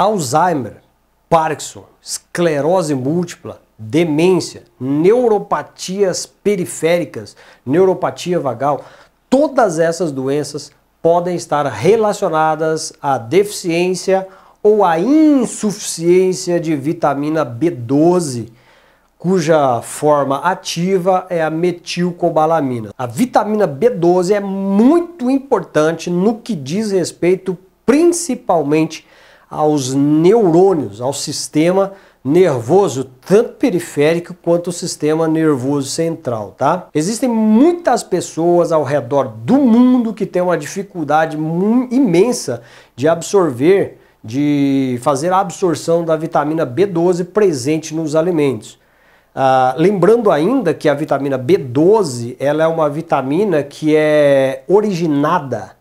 Alzheimer, Parkinson, esclerose múltipla, demência, neuropatias periféricas, neuropatia vagal, todas essas doenças podem estar relacionadas à deficiência ou à insuficiência de vitamina B12, cuja forma ativa é a metilcobalamina. A vitamina B12 é muito importante no que diz respeito principalmente aos neurônios, ao sistema nervoso, tanto periférico quanto o sistema nervoso central, tá? Existem muitas pessoas ao redor do mundo que têm uma dificuldade imensa de absorver, de fazer a absorção da vitamina B12 presente nos alimentos. Ah, lembrando ainda que a vitamina B12 ela é uma vitamina que é originada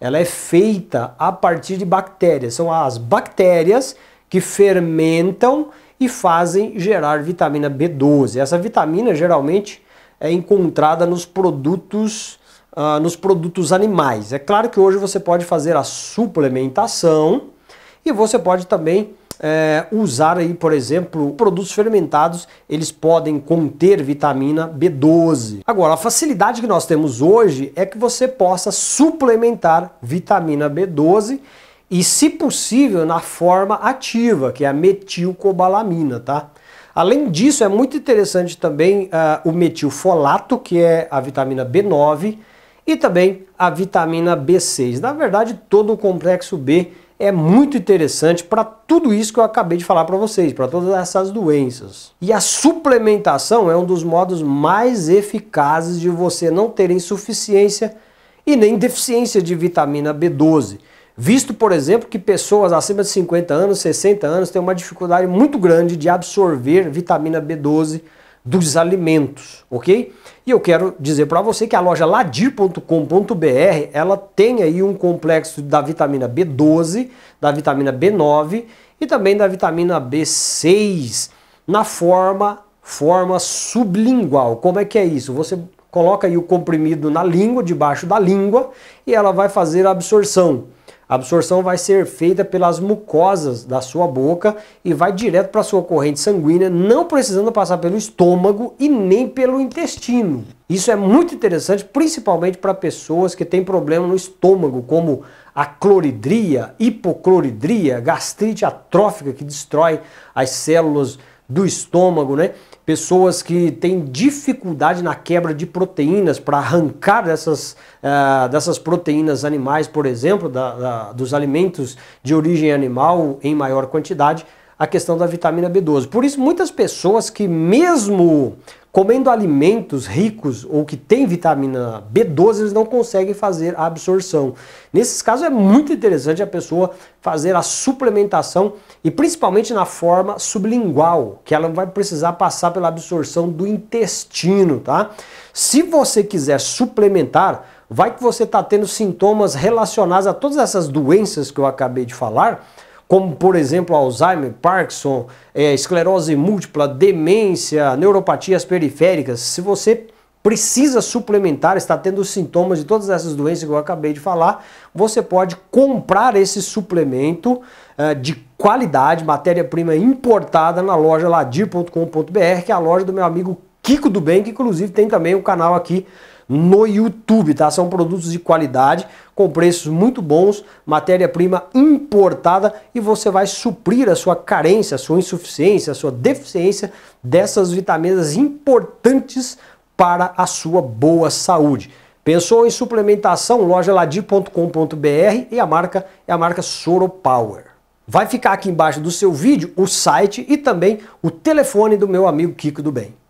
ela é feita a partir de bactérias. São as bactérias que fermentam e fazem gerar vitamina B12. Essa vitamina geralmente é encontrada nos produtos, uh, nos produtos animais. É claro que hoje você pode fazer a suplementação e você pode também é, usar aí, por exemplo, produtos fermentados, eles podem conter vitamina B12. Agora, a facilidade que nós temos hoje é que você possa suplementar vitamina B12 e, se possível, na forma ativa, que é a metilcobalamina, tá? Além disso, é muito interessante também uh, o metilfolato, que é a vitamina B9, e também a vitamina B6. Na verdade, todo o complexo B é muito interessante para tudo isso que eu acabei de falar para vocês, para todas essas doenças. E a suplementação é um dos modos mais eficazes de você não ter insuficiência e nem deficiência de vitamina B12. Visto, por exemplo, que pessoas acima de 50 anos, 60 anos, têm uma dificuldade muito grande de absorver vitamina B12 dos alimentos, ok? E eu quero dizer para você que a loja ladir.com.br, ela tem aí um complexo da vitamina B12, da vitamina B9 e também da vitamina B6 na forma forma sublingual. Como é que é isso? Você coloca aí o comprimido na língua, debaixo da língua, e ela vai fazer a absorção. A absorção vai ser feita pelas mucosas da sua boca e vai direto para a sua corrente sanguínea, não precisando passar pelo estômago e nem pelo intestino. Isso é muito interessante, principalmente para pessoas que têm problema no estômago, como a cloridria, hipocloridria, gastrite atrófica que destrói as células do estômago, né? Pessoas que têm dificuldade na quebra de proteínas para arrancar dessas, uh, dessas proteínas animais, por exemplo, da, da, dos alimentos de origem animal em maior quantidade, a questão da vitamina B12. Por isso, muitas pessoas que, mesmo comendo alimentos ricos ou que têm vitamina B12, eles não conseguem fazer a absorção. Nesses casos, é muito interessante a pessoa fazer a suplementação e principalmente na forma sublingual, que ela vai precisar passar pela absorção do intestino, tá? Se você quiser suplementar, vai que você está tendo sintomas relacionados a todas essas doenças que eu acabei de falar como por exemplo Alzheimer, Parkinson, é, esclerose múltipla, demência, neuropatias periféricas, se você precisa suplementar, está tendo sintomas de todas essas doenças que eu acabei de falar, você pode comprar esse suplemento uh, de qualidade, matéria-prima importada na loja ladir.com.br, que é a loja do meu amigo Kiko do Bem, que inclusive tem também um canal aqui no YouTube, tá? São produtos de qualidade, com preços muito bons, matéria-prima importada e você vai suprir a sua carência, a sua insuficiência, a sua deficiência dessas vitaminas importantes para a sua boa saúde. Pensou em suplementação? Loja ladir.com.br e a marca é a marca Soro Power. Vai ficar aqui embaixo do seu vídeo o site e também o telefone do meu amigo Kiko do Bem.